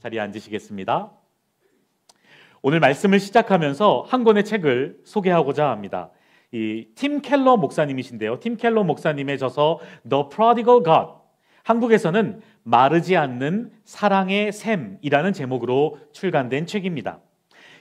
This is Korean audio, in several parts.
자리에 앉으시겠습니다. 오늘 말씀을 시작하면서 한 권의 책을 소개하고자 합니다. 이 팀 켈러 목사님이신데요. 팀 켈러 목사님의 저서 The Prodigal God 한국에서는 마르지 않는 사랑의 샘이라는 제목으로 출간된 책입니다.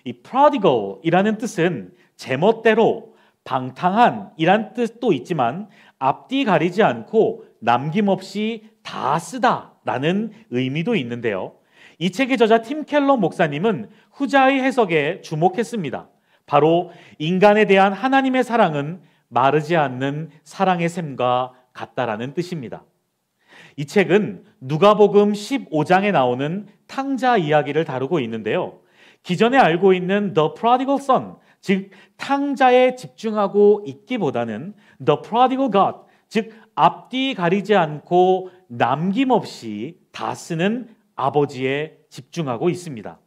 이 prodigal이라는 뜻은 제멋대로 방탕한이란 뜻도 있지만 앞뒤 가리지 않고 남김없이 다 쓰다라는 의미도 있는데요. 이 책의 저자 팀 켈러 목사님은 후자의 해석에 주목했습니다. 바로 인간에 대한 하나님의 사랑은 마르지 않는 사랑의 샘과 같다라는 뜻입니다. 이 책은 누가복음 15장에 나오는 탕자 이야기를 다루고 있는데요. 기존에 알고 있는 The Prodigal Son, 즉 탕자에 집중하고 있기보다는 The Prodigal God, 즉 앞뒤 가리지 않고 남김없이 다 쓰는 아버지에 집중하고 있습니다.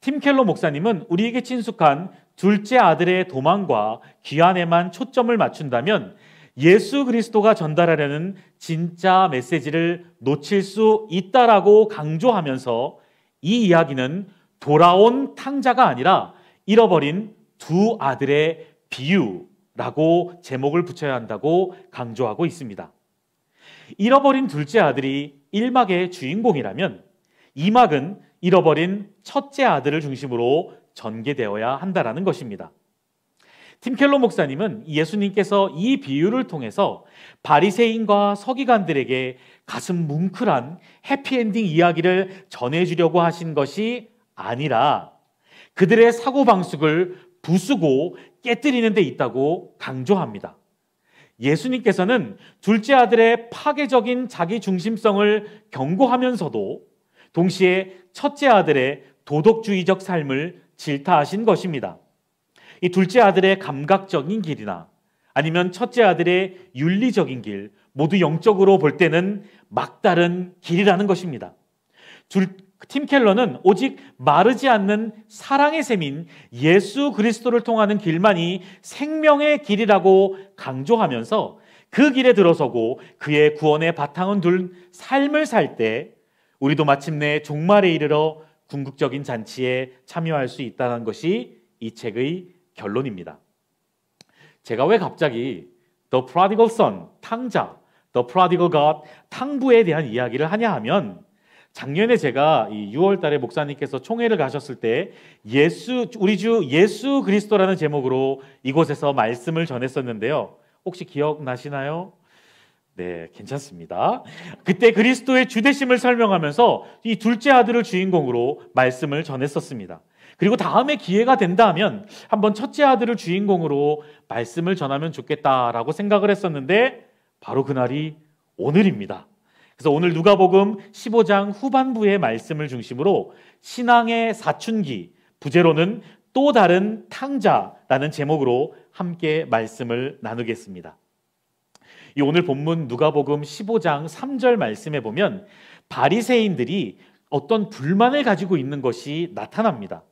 팀켈러 목사님은 우리에게 친숙한 둘째 아들의 도망과 귀환에만 초점을 맞춘다면 예수 그리스도가 전달하려는 진짜 메시지를 놓칠 수 있다라고 강조하면서 이 이야기는 돌아온 탕자가 아니라 잃어버린 두 아들의 비유라고 제목을 붙여야 한다고 강조하고 있습니다. 잃어버린 둘째 아들이 일막의 주인공이라면 이막은 잃어버린 첫째 아들을 중심으로 전개되어야 한다라는 것입니다. 팀켈러 목사님은 예수님께서 이 비유를 통해서 바리새인과 서기관들에게 가슴 뭉클한 해피엔딩 이야기를 전해주려고 하신 것이 아니라 그들의 사고방식을 부수고 깨뜨리는 데 있다고 강조합니다. 예수님께서는 둘째 아들의 파괴적인 자기 중심성을 경고하면서도 동시에 첫째 아들의 도덕주의적 삶을 질타하신 것입니다. 이 둘째 아들의 감각적인 길이나 아니면 첫째 아들의 윤리적인 길, 모두 영적으로 볼 때는 막다른 길이라는 것입니다. 줄, 팀 켈러는 오직 마르지 않는 사랑의 셈인 예수 그리스도를 통하는 길만이 생명의 길이라고 강조하면서 그 길에 들어서고 그의 구원의 바탕은 둘 삶을 살때 우리도 마침내 종말에 이르러 궁극적인 잔치에 참여할 수 있다는 것이 이 책의 결론입니다. 제가 왜 갑자기 The Prodigal Son, 탕자, The Prodigal God, 탕부에 대한 이야기를 하냐 하면 작년에 제가 6월 달에 목사님께서 총회를 가셨을 때 예수 우리 주 예수 그리스도라는 제목으로 이곳에서 말씀을 전했었는데요. 혹시 기억나시나요? 네, 괜찮습니다. 그때 그리스도의 주대심을 설명하면서 이 둘째 아들을 주인공으로 말씀을 전했었습니다. 그리고 다음에 기회가 된다면 한번 첫째 아들을 주인공으로 말씀을 전하면 좋겠다라고 생각을 했었는데 바로 그날이 오늘입니다. 그래서 오늘 누가복음 15장 후반부의 말씀을 중심으로 신앙의 사춘기, 부제로는 또 다른 탕자라는 제목으로 함께 말씀을 나누겠습니다. 이 오늘 본문 누가복음 15장 3절 말씀에 보면 바리새인들이 어떤 불만을 가지고 있는 것이 나타납니다.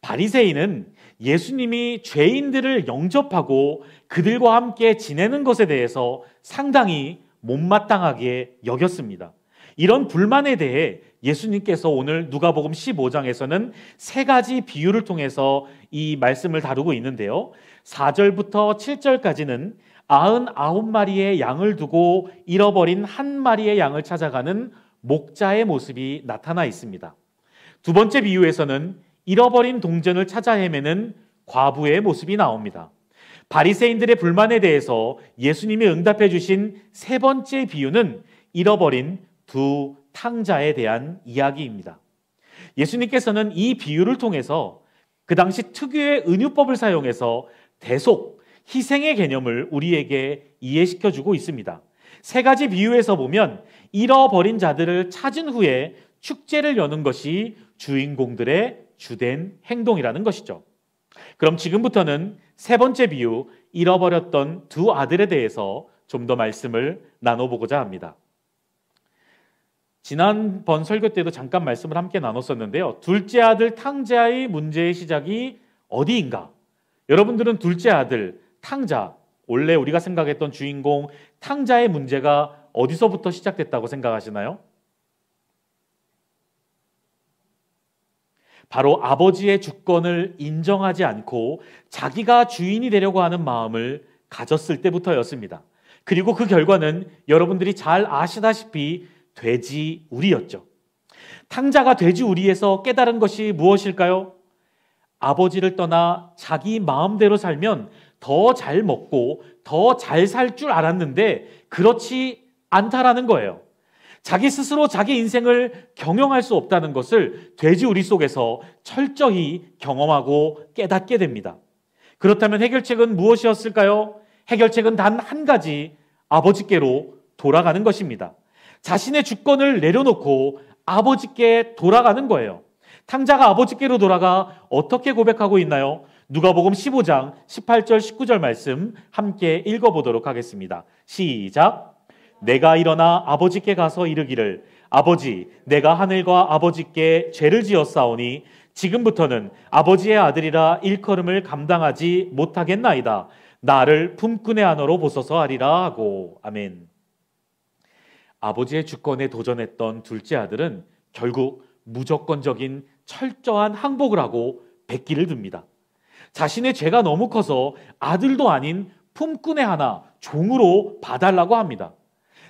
바리새인은 예수님이 죄인들을 영접하고 그들과 함께 지내는 것에 대해서 상당히 못마땅하게 여겼습니다. 이런 불만에 대해 예수님께서 오늘 누가복음 15장에서는 세 가지 비유를 통해서 이 말씀을 다루고 있는데요. 4절부터 7절까지는 9 9 마리의 양을 두고 잃어버린 한 마리의 양을 찾아가는 목자의 모습이 나타나 있습니다. 두 번째 비유에서는 잃어버린 동전을 찾아 헤매는 과부의 모습이 나옵니다. 바리새인들의 불만에 대해서 예수님이 응답해 주신 세 번째 비유는 잃어버린 두 탕자에 대한 이야기입니다. 예수님께서는 이 비유를 통해서 그 당시 특유의 은유법을 사용해서 대속, 희생의 개념을 우리에게 이해시켜주고 있습니다. 세 가지 비유에서 보면 잃어버린 자들을 찾은 후에 축제를 여는 것이 주인공들의 주된 행동이라는 것이죠. 그럼 지금부터는 세 번째 비유, 잃어버렸던 두 아들에 대해서 좀 더 말씀을 나눠보고자 합니다. 지난번 설교 때도 잠깐 말씀을 함께 나눴었는데요. 둘째 아들 탕자의 문제의 시작이 어디인가? 여러분들은 둘째 아들 탕자, 원래 우리가 생각했던 주인공 탕자의 문제가 어디서부터 시작됐다고 생각하시나요? 바로 아버지의 주권을 인정하지 않고 자기가 주인이 되려고 하는 마음을 가졌을 때부터였습니다. 그리고 그 결과는 여러분들이 잘 아시다시피 돼지 우리였죠. 탕자가 돼지 우리에서 깨달은 것이 무엇일까요? 아버지를 떠나 자기 마음대로 살면 더잘 먹고 더 잘 살 줄 알았는데 그렇지 않다라는 거예요. 자기 스스로 자기 인생을 경영할 수 없다는 것을 돼지우리 속에서 철저히 경험하고 깨닫게 됩니다. 그렇다면 해결책은 무엇이었을까요? 해결책은 단 한 가지 아버지께로 돌아가는 것입니다. 자신의 주권을 내려놓고 아버지께 돌아가는 거예요. 탕자가 아버지께로 돌아가 어떻게 고백하고 있나요? 누가복음 15장 18절 19절 말씀 함께 읽어 보도록 하겠습니다. 시작. 내가 일어나 아버지께 가서 이르기를 아버지 내가 하늘과 아버지께 죄를 지었사오니 지금부터는 아버지의 아들이라 일컬음을 감당하지 못하겠나이다. 나를 품꾼의 안으로 보소서 하리라 하고 아멘. 아버지의 주권에 도전했던 둘째 아들은 결국 무조건적인 철저한 항복을 하고 백기를 듭니다. 자신의 죄가 너무 커서 아들도 아닌 품꾼의 하나, 종으로 봐달라고 합니다.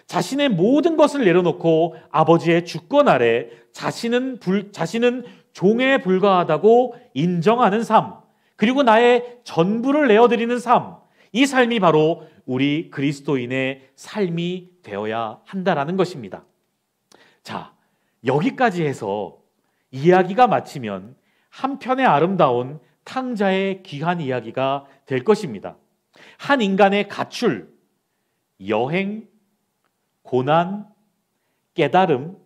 자신의 모든 것을 내려놓고 아버지의 주권 아래 자신은, 불, 자신은 종에 불과하다고 인정하는 삶, 그리고 나의 전부를 내어드리는 삶, 이 삶이 바로 우리 그리스도인의 삶이 되어야 한다라는 것입니다. 자, 여기까지 해서 이야기가 마치면 한편의 아름다운 탕자의 귀한 이야기가 될 것입니다. 한 인간의 가출, 여행, 고난, 깨달음,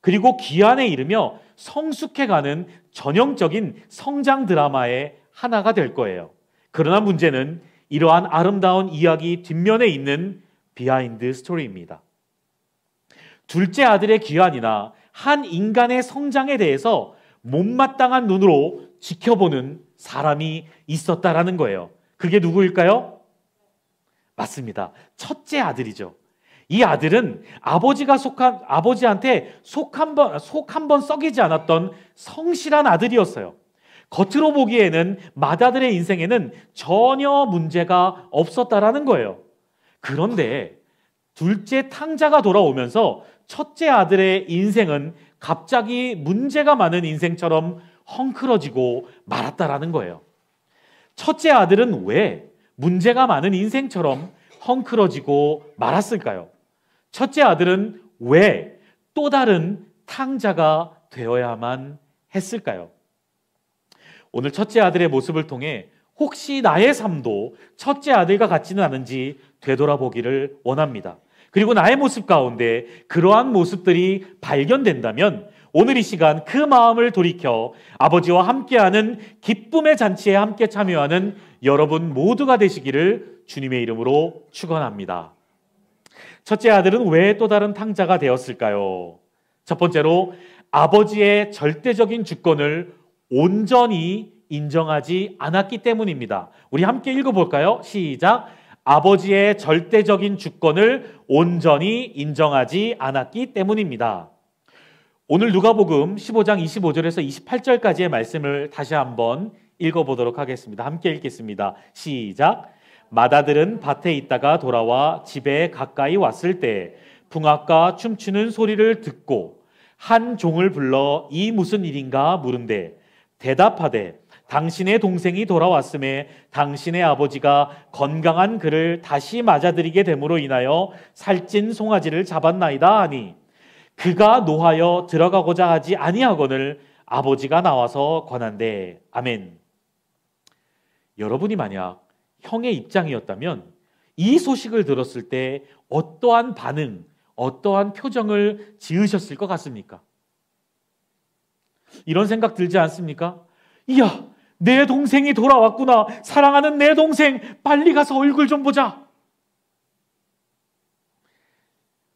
그리고 귀한에 이르며 성숙해가는 전형적인 성장 드라마의 하나가 될 거예요. 그러나 문제는 이러한 아름다운 이야기 뒷면에 있는 비하인드 스토리입니다. 둘째 아들의 귀환이나 한 인간의 성장에 대해서 못마땅한 눈으로 지켜보는 사람이 있었다라는 거예요. 그게 누구일까요? 맞습니다. 첫째 아들이죠. 이 아들은 아버지가 속한 아버지한테 속 한번 속 한 번 썩이지 않았던 성실한 아들이었어요. 겉으로 보기에는 마다들의 인생에는 전혀 문제가 없었다라는 거예요. 그런데 둘째 탕자가 돌아오면서 첫째 아들의 인생은 갑자기 문제가 많은 인생처럼 헝클어지고 말았다라는 거예요. 첫째 아들은 왜 문제가 많은 인생처럼 헝클어지고 말았을까요? 첫째 아들은 왜 또 다른 탕자가 되어야만 했을까요? 오늘 첫째 아들의 모습을 통해 혹시 나의 삶도 첫째 아들과 같지는 않은지 되돌아보기를 원합니다. 그리고 나의 모습 가운데 그러한 모습들이 발견된다면 오늘 이 시간 그 마음을 돌이켜 아버지와 함께하는 기쁨의 잔치에 함께 참여하는 여러분 모두가 되시기를 주님의 이름으로 축원합니다. 첫째 아들은 왜 또 다른 탕자가 되었을까요? 첫 번째로 아버지의 절대적인 주권을 온전히 인정하지 않았기 때문입니다. 우리 함께 읽어볼까요? 시작. 아버지의 절대적인 주권을 온전히 인정하지 않았기 때문입니다. 오늘 누가복음 15장 25절에서 28절까지의 말씀을 다시 한번 읽어보도록 하겠습니다. 함께 읽겠습니다. 시작. 마다들은 밭에 있다가 돌아와 집에 가까이 왔을 때 붕악과 춤추는 소리를 듣고 한 종을 불러 이 무슨 일인가 물은데 대답하되 당신의 동생이 돌아왔음에 당신의 아버지가 건강한 그를 다시 맞아들이게 됨으로 인하여 살찐 송아지를 잡았나이다 하니 그가 노하여 들어가고자 하지 아니하거늘 아버지가 나와서 권한대. 아멘. 여러분이 만약 형의 입장이었다면 이 소식을 들었을 때 어떠한 반응, 어떠한 표정을 지으셨을 것 같습니까? 이런 생각 들지 않습니까? 이야, 내 동생이 돌아왔구나. 사랑하는 내 동생, 빨리 가서 얼굴 좀 보자.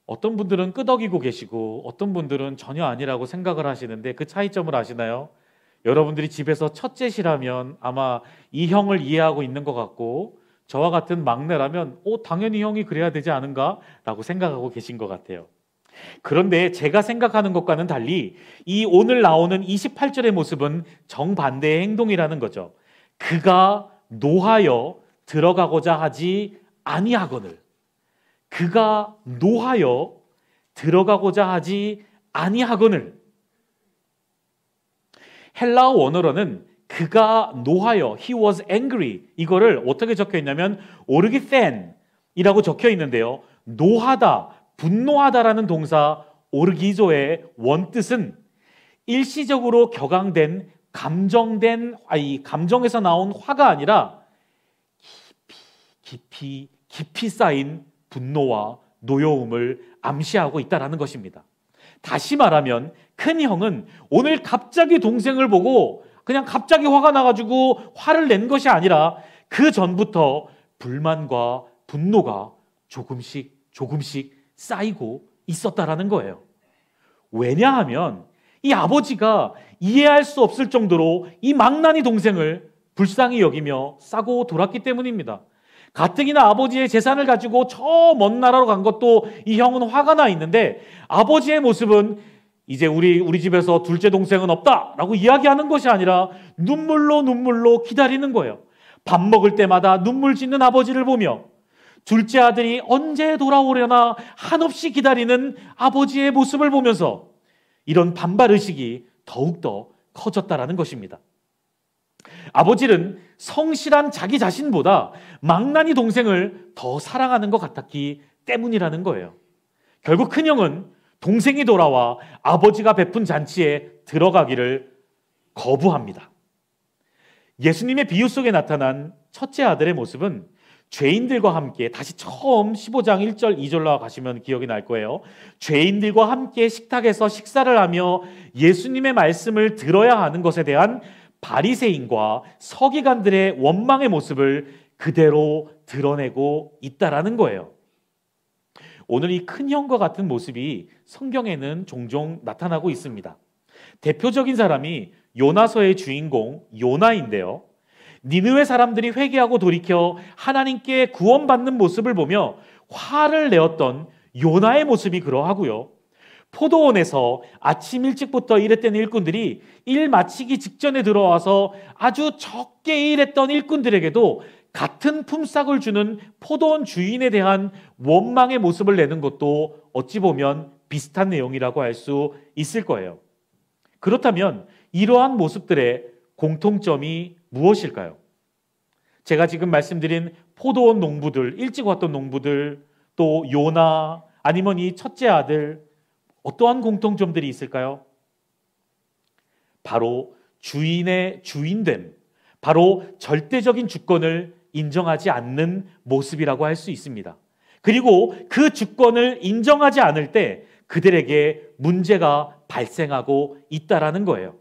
어떤 분들은 끄덕이고 계시고 어떤 분들은 전혀 아니라고 생각을 하시는데 그 차이점을 아시나요? 여러분들이 집에서 첫째시라면 아마 이 형을 이해하고 있는 것 같고 저와 같은 막내라면 오 당연히 형이 그래야 되지 않은가라고 생각하고 계신 것 같아요. 그런데 제가 생각하는 것과는 달리 이 오늘 나오는 28절의 모습은 정반대의 행동이라는 거죠. 그가 노하여 들어가고자 하지 아니하거늘. 그가 노하여 들어가고자 하지 아니하거늘 헬라어 원어로는 그가 노하여 he was angry 이거를 어떻게 적혀 있냐면 오르기센이라고 적혀 있는데요. 노하다, 분노하다라는 동사 오르기조의 원뜻은 일시적으로 격앙된 감정된 아니 감정에서 나온 화가 아니라 깊이 깊이 깊이 쌓인 분노와 노여움을 암시하고 있다라는 것입니다. 다시 말하면 큰 형은 오늘 갑자기 동생을 보고 그냥 갑자기 화가 나가지고 화를 낸 것이 아니라 그 전부터 불만과 분노가 조금씩 조금씩 쌓이고 있었다라는 거예요. 왜냐하면 이 아버지가 이해할 수 없을 정도로 이 망나니 동생을 불쌍히 여기며 싸고 돌았기 때문입니다. 가뜩이나 아버지의 재산을 가지고 저 먼 나라로 간 것도 이 형은 화가 나 있는데 아버지의 모습은 이제 우리 우리 집에서 둘째 동생은 없다라고 이야기하는 것이 아니라 눈물로 눈물로 기다리는 거예요. 밥 먹을 때마다 눈물 짓는 아버지를 보며 둘째 아들이 언제 돌아오려나 한없이 기다리는 아버지의 모습을 보면서 이런 반발 의식이 더욱더 커졌다라는 것입니다. 아버지는 성실한 자기 자신보다 망나니 동생을 더 사랑하는 것 같았기 때문이라는 거예요. 결국 큰형은 동생이 돌아와 아버지가 베푼 잔치에 들어가기를 거부합니다. 예수님의 비유 속에 나타난 첫째 아들의 모습은 죄인들과 함께 다시 처음 15장 1절 2절로 가시면 기억이 날 거예요. 죄인들과 함께 식탁에서 식사를 하며 예수님의 말씀을 들어야 하는 것에 대한 바리새인과 서기관들의 원망의 모습을 그대로 드러내고 있다라는 거예요. 오늘 이 큰 형과 같은 모습이 성경에는 종종 나타나고 있습니다. 대표적인 사람이 요나서의 주인공 요나인데요. 니느웨 사람들이 회개하고 돌이켜 하나님께 구원받는 모습을 보며 화를 내었던 요나의 모습이 그러하고요. 포도원에서 아침 일찍부터 일했던 일꾼들이 일 마치기 직전에 들어와서 아주 적게 일했던 일꾼들에게도 같은 품삯을 주는 포도원 주인에 대한 원망의 모습을 내는 것도 어찌 보면 비슷한 내용이라고 할 수 있을 거예요. 그렇다면 이러한 모습들의 공통점이 무엇일까요? 제가 지금 말씀드린 포도원 농부들, 일찍 왔던 농부들, 또 요나, 아니면 이 첫째 아들, 어떠한 공통점들이 있을까요? 바로 주인의 주인됨, 바로 절대적인 주권을 인정하지 않는 모습이라고 할 수 있습니다. 그리고 그 주권을 인정하지 않을 때 그들에게 문제가 발생하고 있다라는 거예요.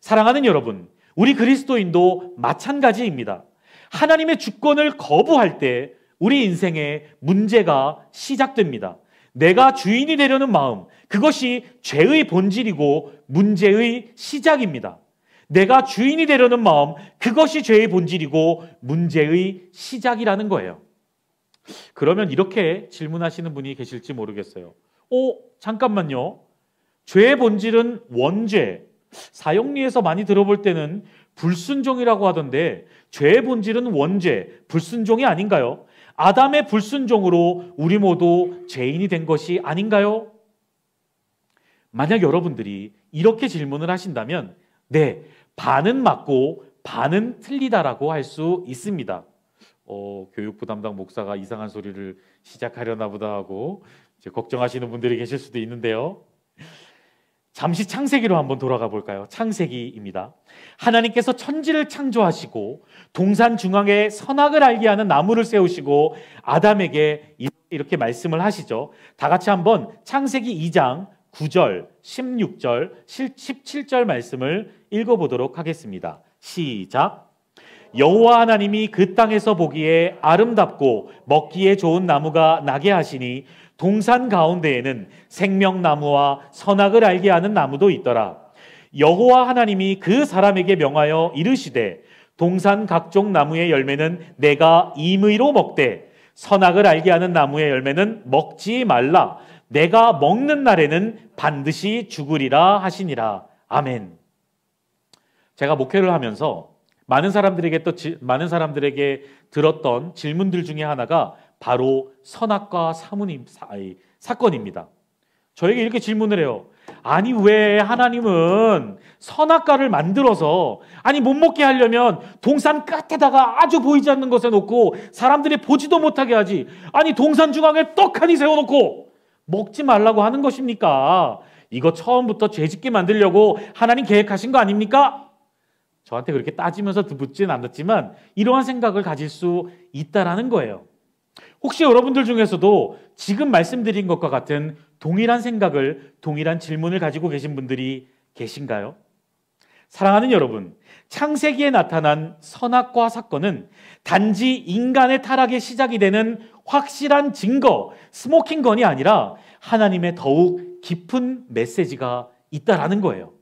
사랑하는 여러분, 우리 그리스도인도 마찬가지입니다. 하나님의 주권을 거부할 때 우리 인생에 문제가 시작됩니다. 내가 주인이 되려는 마음, 그것이 죄의 본질이고 문제의 시작입니다. 내가 주인이 되려는 마음, 그것이 죄의 본질이고 문제의 시작이라는 거예요. 그러면 이렇게 질문하시는 분이 계실지 모르겠어요. 오, 어, 잠깐만요. 죄의 본질은 원죄. 사형리에서 많이 들어볼 때는 불순종이라고 하던데 죄의 본질은 원죄, 불순종이 아닌가요? 아담의 불순종으로 우리 모두 죄인이 된 것이 아닌가요? 만약 여러분들이 이렇게 질문을 하신다면, 네, 반은 맞고 반은 틀리다라고 할 수 있습니다. 어, 교육부 담당 목사가 이상한 소리를 시작하려나 보다 하고 걱정하시는 분들이 계실 수도 있는데요. 잠시 창세기로 한번 돌아가 볼까요? 창세기입니다. 하나님께서 천지를 창조하시고 동산 중앙에 선악을 알게 하는 나무를 세우시고 아담에게 이렇게 말씀을 하시죠. 다 같이 한번 창세기 2장 9절, 16절, 17절 말씀을 읽어 보도록 하겠습니다. 시작. 여호와 하나님이 그 땅에서 보기에 아름답고 먹기에 좋은 나무가 나게 하시니 동산 가운데에는 생명나무와 선악을 알게 하는 나무도 있더라. 여호와 하나님이 그 사람에게 명하여 이르시되 동산 각종 나무의 열매는 내가 임의로 먹되 선악을 알게 하는 나무의 열매는 먹지 말라. 내가 먹는 날에는 반드시 죽으리라 하시니라. 아멘. 제가 목회를 하면서 많은 사람들에게 또 지, 많은 사람들에게 들었던 질문들 중에 하나가 바로 선악과 사문임 사건입니다. 저에게 이렇게 질문을 해요. 아니 왜 하나님은 선악과를 만들어서 아니 못 먹게 하려면 동산 끝에다가 아주 보이지 않는 것에 놓고 사람들이 보지도 못하게 하지 아니 동산 중앙에 떡하니 세워놓고 먹지 말라고 하는 것입니까? 이거 처음부터 죄짓게 만들려고 하나님 계획하신 거 아닙니까? 저한테 그렇게 따지면서 붙지 않았지만 이러한 생각을 가질 수 있다라는 거예요. 혹시 여러분들 중에서도 지금 말씀드린 것과 같은 동일한 생각을, 동일한 질문을 가지고 계신 분들이 계신가요? 사랑하는 여러분, 창세기에 나타난 선악과 사건은 단지 인간의 타락의 시작이 되는 확실한 증거, 스모킹건이 아니라 하나님의 더욱 깊은 메시지가 있다라는 거예요.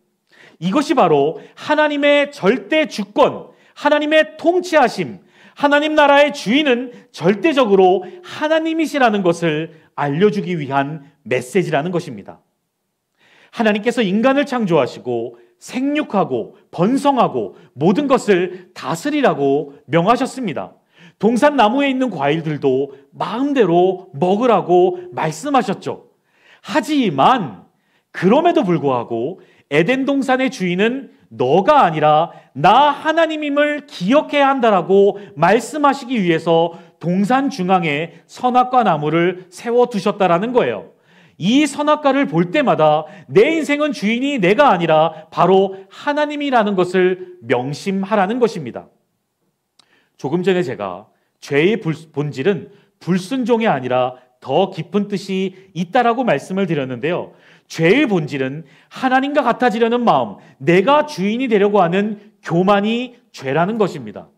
이것이 바로 하나님의 절대 주권, 하나님의 통치하심, 하나님 나라의 주인은 절대적으로 하나님이시라는 것을 알려주기 위한 메시지라는 것입니다. 하나님께서 인간을 창조하시고 생육하고 번성하고 모든 것을 다스리라고 명하셨습니다. 동산 나무에 있는 과일들도 마음대로 먹으라고 말씀하셨죠. 하지만 그럼에도 불구하고 에덴 동산의 주인은 너가 아니라 나 하나님임을 기억해야 한다라고 말씀하시기 위해서 동산 중앙에 선악과 나무를 세워 두셨다라는 거예요. 이 선악과를 볼 때마다 내 인생은 주인이 내가 아니라 바로 하나님이라는 것을 명심하라는 것입니다. 조금 전에 제가 죄의 본질은 불순종이 아니라 더 깊은 뜻이 있다라고 말씀을 드렸는데요. 죄의 본질은 하나님과 같아지려는 마음, 내가 주인이 되려고 하는 교만이 죄라는 것입니다.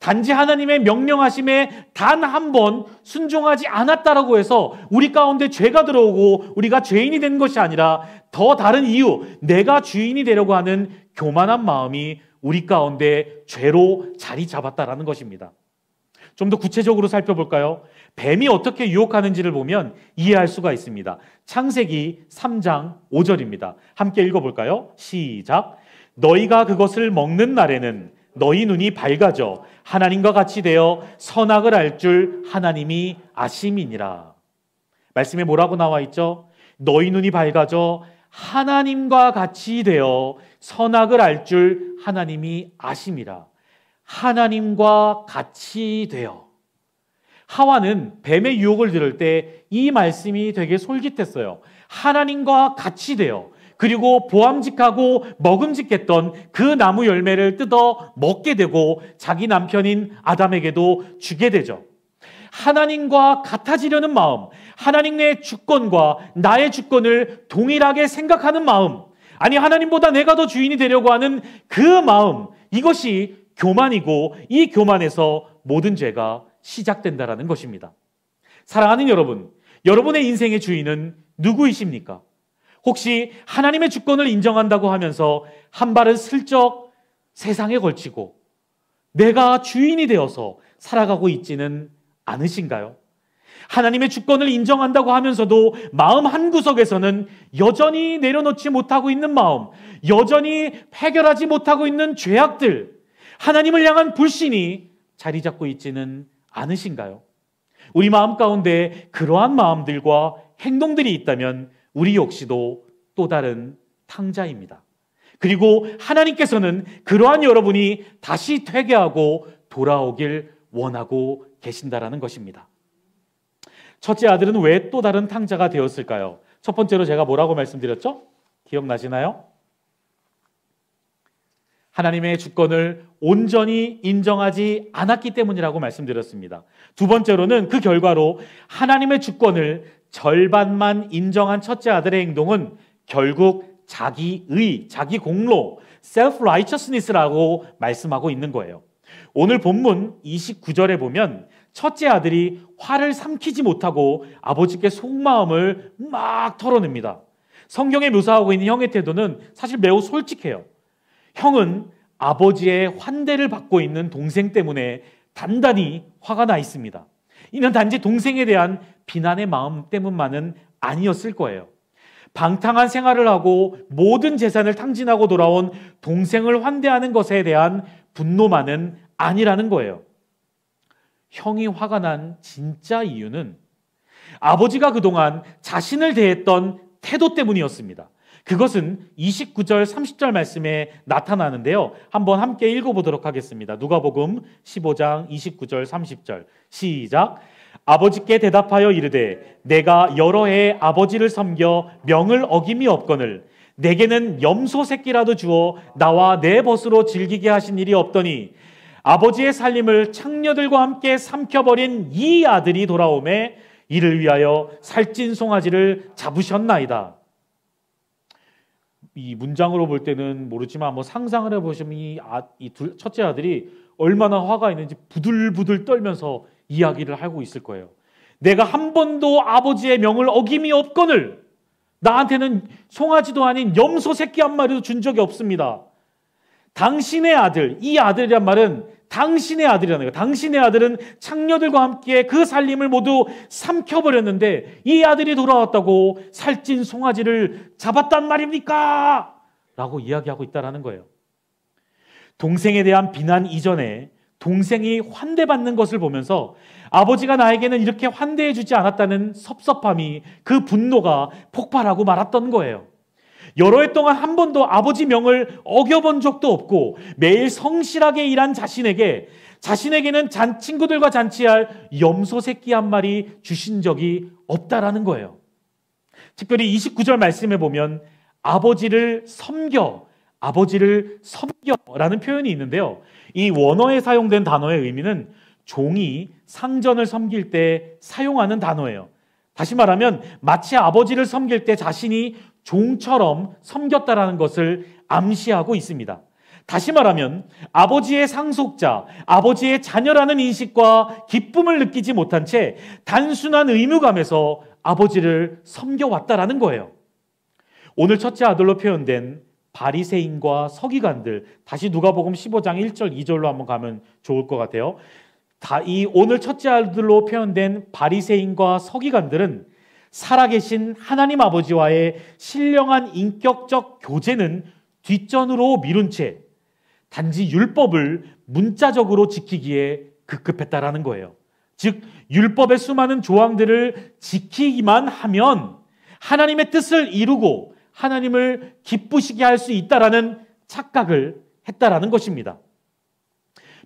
단지 하나님의 명령하심에 단 한 번 순종하지 않았다라고 해서 우리 가운데 죄가 들어오고 우리가 죄인이 된 것이 아니라 더 다른 이유, 내가 주인이 되려고 하는 교만한 마음이 우리 가운데 죄로 자리 잡았다라는 것입니다. 좀 더 구체적으로 살펴볼까요? 뱀이 어떻게 유혹하는지를 보면 이해할 수가 있습니다. 창세기 3장 5절입니다. 함께 읽어볼까요? 시작. 너희가 그것을 먹는 날에는 너희 눈이 밝아져 하나님과 같이 되어 선악을 알 줄 하나님이 아심이니라. 말씀에 뭐라고 나와 있죠? 너희 눈이 밝아져 하나님과 같이 되어 선악을 알 줄 하나님이 아심이라. 하나님과 같이 되어 하와는 뱀의 유혹을 들을 때 이 말씀이 되게 솔깃했어요. 하나님과 같이 되어 그리고 보암직하고 먹음직했던 그 나무 열매를 뜯어 먹게 되고 자기 남편인 아담에게도 주게 되죠. 하나님과 같아지려는 마음, 하나님의 주권과 나의 주권을 동일하게 생각하는 마음, 아니, 하나님보다 내가 더 주인이 되려고 하는 그 마음, 이것이 교만이고 이 교만에서 모든 죄가 시작된다라는 것입니다. 사랑하는 여러분, 여러분의 인생의 주인은 누구이십니까? 혹시 하나님의 주권을 인정한다고 하면서 한 발은 슬쩍 세상에 걸치고 내가 주인이 되어서 살아가고 있지는 않으신가요? 하나님의 주권을 인정한다고 하면서도 마음 한구석에서는 여전히 내려놓지 못하고 있는 마음, 여전히 해결하지 못하고 있는 죄악들, 하나님을 향한 불신이 자리 잡고 있지는 않으신가요? 우리 마음 가운데 그러한 마음들과 행동들이 있다면 우리 역시도 또 다른 탕자입니다. 그리고 하나님께서는 그러한 여러분이 다시 퇴계하고 돌아오길 원하고 계신다라는 것입니다. 첫째 아들은 왜 또 다른 탕자가 되었을까요? 첫 번째로 제가 뭐라고 말씀드렸죠? 기억나시나요? 하나님의 주권을 온전히 인정하지 않았기 때문이라고 말씀드렸습니다. 두 번째로는 그 결과로 하나님의 주권을 절반만 인정한 첫째 아들의 행동은 결국 자기의, 자기 공로, self-righteousness라고 말씀하고 있는 거예요. 오늘 본문 29절에 보면 첫째 아들이 화를 삼키지 못하고 아버지께 속마음을 막 털어냅니다. 성경에 묘사하고 있는 형의 태도는 사실 매우 솔직해요. 형은 아버지의 환대를 받고 있는 동생 때문에 단단히 화가 나 있습니다. 이는 단지 동생에 대한 비난의 마음 때문만은 아니었을 거예요. 방탕한 생활을 하고 모든 재산을 탕진하고 돌아온 동생을 환대하는 것에 대한 분노만은 아니라는 거예요. 형이 화가 난 진짜 이유는 아버지가 그동안 자신을 대했던 태도 때문이었습니다. 그것은 29절 30절 말씀에 나타나는데요. 한번 함께 읽어 보도록 하겠습니다. 누가복음 15장 29절 30절. 시작. 아버지께 대답하여 이르되 내가 여러 해 아버지를 섬겨 명을 어김이 없거늘 내게는 염소 새끼라도 주어 나와 내 벗으로 즐기게 하신 일이 없더니 아버지의 살림을 창녀들과 함께 삼켜버린 이 아들이 돌아오매 이를 위하여 살찐 송아지를 잡으셨나이다. 이 문장으로 볼 때는 모르지만 뭐 상상을 해보시면 이, 아, 첫째 아들이 얼마나 화가 있는지 부들부들 떨면서 이야기를 하고 있을 거예요. 내가 한 번도 아버지의 명을 어김이 없거늘 나한테는 송아지도 아닌 염소 새끼 한 마리도 준 적이 없습니다. 당신의 아들, 이 아들이란 말은 당신의 아들이라는 거예요. 당신의 아들은 창녀들과 함께 그 살림을 모두 삼켜버렸는데 이 아들이 돌아왔다고 살찐 송아지를 잡았단 말입니까? 라고 이야기하고 있다는 거예요. 동생에 대한 비난 이전에 동생이 환대받는 것을 보면서 아버지가 나에게는 이렇게 환대해 주지 않았다는 섭섭함이 그 분노가 폭발하고 말았던 거예요. 여러 해 동안 한 번도 아버지 명을 어겨본 적도 없고 매일 성실하게 일한 자신에게 자신에게는 잔, 친구들과 잔치할 염소 새끼 한 마리 주신 적이 없다라는 거예요. 특별히 29절 말씀에 보면 아버지를 섬겨, 아버지를 섬겨라는 표현이 있는데요. 이 원어에 사용된 단어의 의미는 종이 상전을 섬길 때 사용하는 단어예요. 다시 말하면 마치 아버지를 섬길 때 자신이 종처럼 섬겼다라는 것을 암시하고 있습니다. 다시 말하면 아버지의 상속자, 아버지의 자녀라는 인식과 기쁨을 느끼지 못한 채 단순한 의무감에서 아버지를 섬겨왔다라는 거예요. 오늘 첫째 아들로 표현된 바리새인과 서기관들 다시 누가복음 15장 1절 2절로 한번 가면 좋을 것 같아요. 다이 오늘 첫째 아들로 표현된 바리새인과 서기관들은 살아계신 하나님 아버지와의 신령한 인격적 교제는 뒷전으로 미룬 채 단지 율법을 문자적으로 지키기에 급급했다라는 거예요. 즉, 율법의 수많은 조항들을 지키기만 하면 하나님의 뜻을 이루고 하나님을 기쁘시게 할 수 있다라는 착각을 했다라는 것입니다.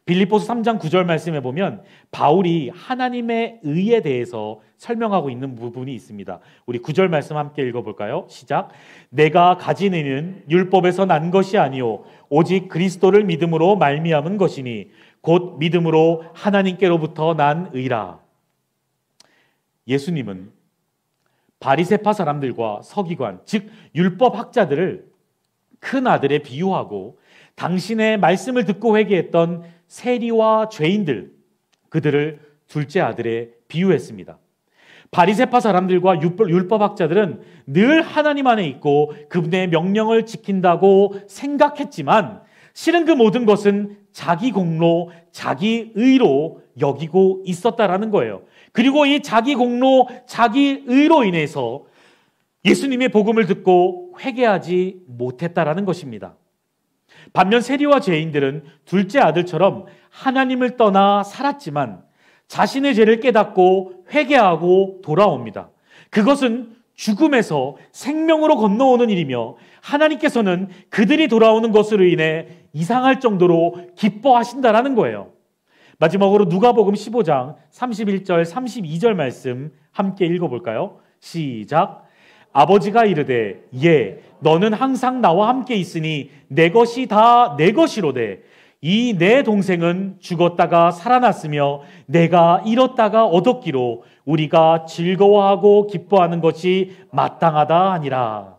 빌립보서 3장 9절 말씀에 보면 바울이 하나님의 의에 대해서 설명하고 있는 부분이 있습니다. 우리 9절 말씀 함께 읽어 볼까요? 시작. 내가 가진 의는 율법에서 난 것이 아니요 오직 그리스도를 믿음으로 말미암은 것이니 곧 믿음으로 하나님께로부터 난 의라. 예수님은 바리새파 사람들과 서기관, 즉 율법 학자들을 큰 아들에 비유하고 당신의 말씀을 듣고 회개했던 세리와 죄인들 그들을 둘째 아들에 비유했습니다. 바리세파 사람들과 율법, 학자들은늘 하나님 안에 있고 그분의 명령을 지킨다고 생각했지만 실은 그 모든 것은 자기 공로, 자기 의로 여기고 있었다라는 거예요. 그리고 이 자기 공로, 자기 의로 인해서 예수님의 복음을 듣고 회개하지 못했다라는 것입니다. 반면 세리와 죄인들은 둘째 아들처럼 하나님을 떠나 살았지만 자신의 죄를 깨닫고 회개하고 돌아옵니다. 그것은 죽음에서 생명으로 건너오는 일이며 하나님께서는 그들이 돌아오는 것으로 인해 이상할 정도로 기뻐하신다라는 거예요. 마지막으로 누가복음 15장 31절 32절 말씀 함께 읽어볼까요? 시작. 아버지가 이르되 예 너는 항상 나와 함께 있으니 내 것이 다 내 것이로되 이 내 동생은 죽었다가 살아났으며 내가 잃었다가 얻었기로 우리가 즐거워하고 기뻐하는 것이 마땅하다 아니라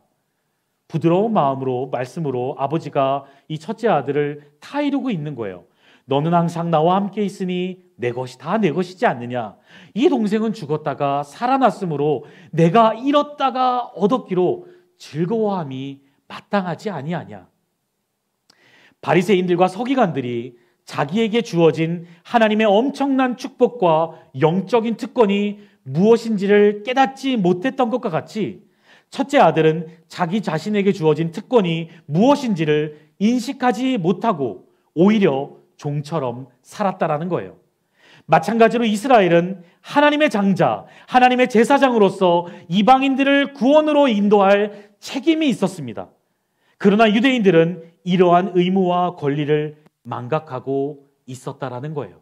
부드러운 마음으로 말씀으로 아버지가 이 첫째 아들을 타이르고 있는 거예요. 너는 항상 나와 함께 있으니 내 것이 다 내 것이지 않느냐. 이 동생은 죽었다가 살아났으므로 내가 잃었다가 얻었기로 즐거워함이 마땅하지 아니하냐. 바리새인들과 서기관들이 자기에게 주어진 하나님의 엄청난 축복과 영적인 특권이 무엇인지를 깨닫지 못했던 것과 같이 첫째 아들은 자기 자신에게 주어진 특권이 무엇인지를 인식하지 못하고 오히려 종처럼 살았다라는 거예요. 마찬가지로 이스라엘은 하나님의 장자, 하나님의 제사장으로서 이방인들을 구원으로 인도할 책임이 있었습니다. 그러나 유대인들은 이러한 의무와 권리를 망각하고 있었다라는 거예요.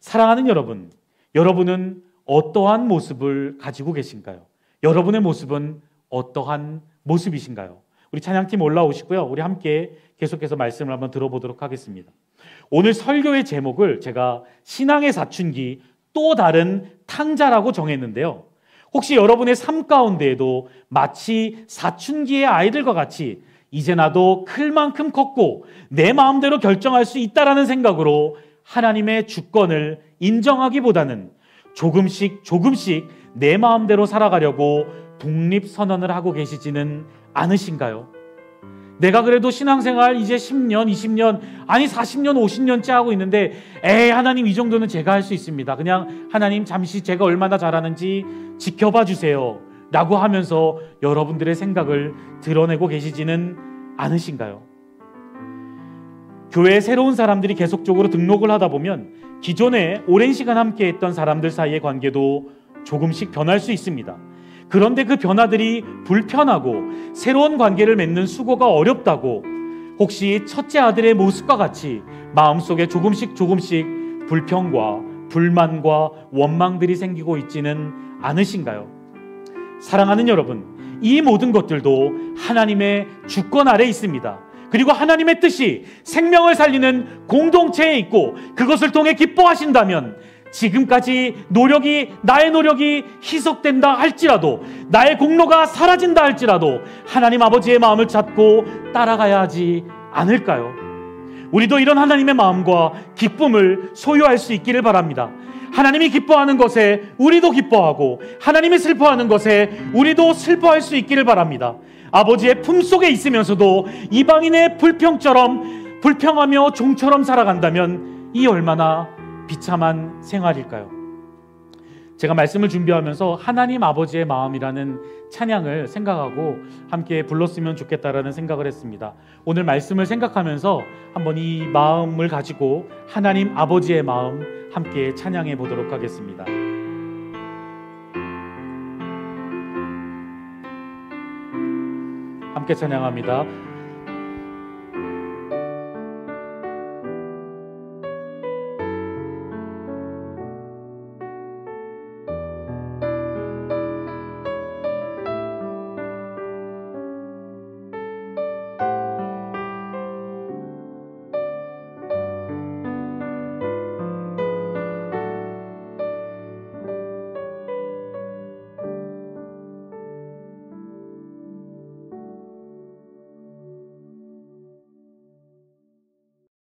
사랑하는 여러분, 여러분은 어떠한 모습을 가지고 계신가요? 여러분의 모습은 어떠한 모습이신가요? 우리 찬양팀 올라오시고요. 우리 함께 계속해서 말씀을 한번 들어보도록 하겠습니다. 오늘 설교의 제목을 제가 신앙의 사춘기 또 다른 탕자라고 정했는데요. 혹시 여러분의 삶 가운데에도 마치 사춘기의 아이들과 같이 이제 나도 클 만큼 컸고 내 마음대로 결정할 수 있다라는 생각으로 하나님의 주권을 인정하기보다는 조금씩 조금씩 내 마음대로 살아가려고 독립선언을 하고 계시지는 않으신가요? 내가 그래도 신앙생활 이제 10년, 20년, 아니 40년, 50년째 하고 있는데 에이 하나님 이 정도는 제가 할 수 있습니다. 그냥 하나님 잠시 제가 얼마나 잘하는지 지켜봐 주세요. 라고 하면서 여러분들의 생각을 드러내고 계시지는 않으신가요? 교회에 새로운 사람들이 계속적으로 등록을 하다 보면 기존에 오랜 시간 함께 했던 사람들 사이의 관계도 조금씩 변할 수 있습니다. 그런데 그 변화들이 불편하고 새로운 관계를 맺는 수고가 어렵다고 혹시 첫째 아들의 모습과 같이 마음속에 조금씩 조금씩 불평과 불만과 원망들이 생기고 있지는 않으신가요? 사랑하는 여러분, 이 모든 것들도 하나님의 주권 아래 있습니다. 그리고 하나님의 뜻이 생명을 살리는 공동체에 있고 그것을 통해 기뻐하신다면 지금까지 노력이 나의 노력이 희석된다 할지라도 나의 공로가 사라진다 할지라도 하나님 아버지의 마음을 찾고 따라가야 하지 않을까요? 우리도 이런 하나님의 마음과 기쁨을 소유할 수 있기를 바랍니다. 하나님이 기뻐하는 것에 우리도 기뻐하고 하나님이 슬퍼하는 것에 우리도 슬퍼할 수 있기를 바랍니다. 아버지의 품속에 있으면서도 이방인의 불평처럼 불평하며 종처럼 살아간다면 이 얼마나 비참한 생활일까요? 제가 말씀을 준비하면서 하나님 아버지의 마음이라는 찬양을 생각하고 함께 불렀으면 좋겠다라는 생각을 했습니다. 오늘 말씀을 생각하면서 한번 이 마음을 가지고 하나님 아버지의 마음 함께 찬양해 보도록 하겠습니다. 함께 찬양합니다.